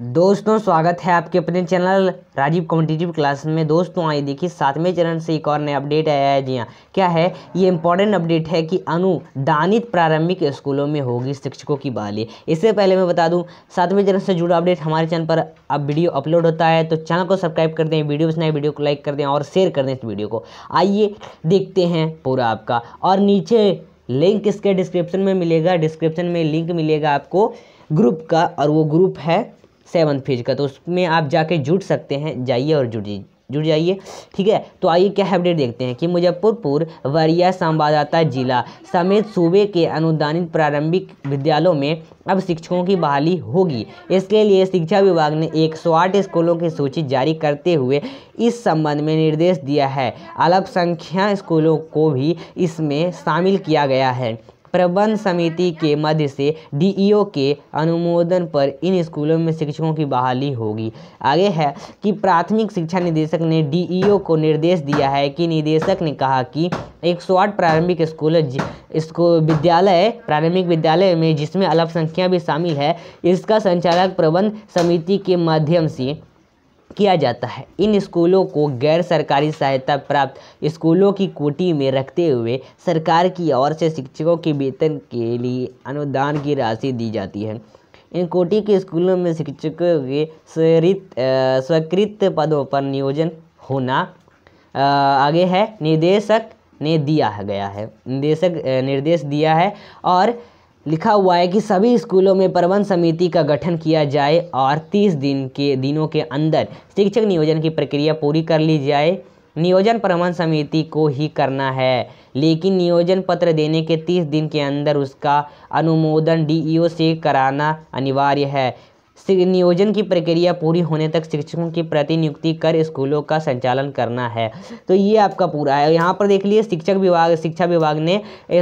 दोस्तों स्वागत है आपके अपने चैनल राजीव कॉम्पिटेटिव क्लास में दोस्तों आइए देखिए सातवें चरण से एक और नया अपडेट आया है जी हाँ क्या है ये इंपॉर्टेंट अपडेट है कि अनुदानित प्रारंभिक स्कूलों में होगी शिक्षकों की बहाली इससे पहले मैं बता दूं सातवें चरण से जुड़ा अपडेट हमारे चैनल पर अब वीडियो अपलोड होता है तो चैनल को सब्सक्राइब कर दें वीडियो बनाए वीडियो को लाइक कर दें और शेयर कर दें इस वीडियो को आइए देखते हैं पूरा आपका और नीचे लिंक इसके डिस्क्रिप्शन में मिलेगा डिस्क्रिप्शन में लिंक मिलेगा आपको ग्रुप का और वो ग्रुप है सेवन फेज का तो उसमें आप जाके जुट सकते हैं जाइए और जुट जुड़ जाइए ठीक है तो आइए क्या अपडेट देखते हैं कि मुजफ्फरपुर वरिया संवाददाता जिला समेत सूबे के अनुदानित प्रारंभिक विद्यालयों में अब शिक्षकों की बहाली होगी इसके लिए शिक्षा विभाग ने आठ स्कूलों की सूची जारी करते हुए इस संबंध में निर्देश दिया है अल्पसंख्या स्कूलों को भी इसमें शामिल किया गया है प्रबंध समिति के मध्य से डीईओ e के अनुमोदन पर इन स्कूलों में शिक्षकों की बहाली होगी आगे है कि प्राथमिक शिक्षा निदेशक ने डीईओ e को निर्देश दिया है कि निदेशक ने कहा कि एक सौ आठ प्रारंभिक स्कूल इसको विद्यालय प्रारंभिक विद्यालय में जिसमें अल्पसंख्या भी शामिल है इसका संचालक प्रबंध समिति के माध्यम से किया जाता है इन स्कूलों को गैर सरकारी सहायता प्राप्त स्कूलों की कोटि में रखते हुए सरकार की ओर से शिक्षकों के वेतन के लिए अनुदान की राशि दी जाती है इन कोटि के स्कूलों में शिक्षकों के स्वरित स्वीकृत पदों पर नियोजन होना आगे है निदेशक ने दिया है गया है निदेशक निर्देश दिया है और लिखा हुआ है कि सभी स्कूलों में प्रबंध समिति का गठन किया जाए और 30 दिन के दिनों के अंदर शिक्षक नियोजन की प्रक्रिया पूरी कर ली जाए नियोजन प्रबंध समिति को ही करना है लेकिन नियोजन पत्र देने के 30 दिन के अंदर उसका अनुमोदन डीईओ से कराना अनिवार्य है नियोजन की प्रक्रिया पूरी होने तक शिक्षकों की प्रतिनियुक्ति कर स्कूलों का संचालन करना है तो ये आपका पूरा है यहाँ पर देख लिए शिक्षक विभाग शिक्षा विभाग ने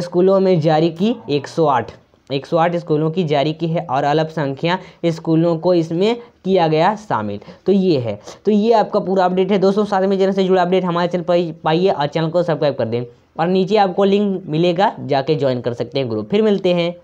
स्कूलों में जारी की 108 एक सौ आठ स्कूलों की जारी की है और अल्पसंख्या स्कूलों को इसमें किया गया शामिल तो ये है तो ये आपका पूरा अपडेट है दोस्तों साथ में जन से जुड़ा अपडेट हमारे चैनल पर पाइए और चैनल को सब्सक्राइब कर दें और नीचे आपको लिंक मिलेगा जाके ज्वाइन कर सकते हैं ग्रुप फिर मिलते हैं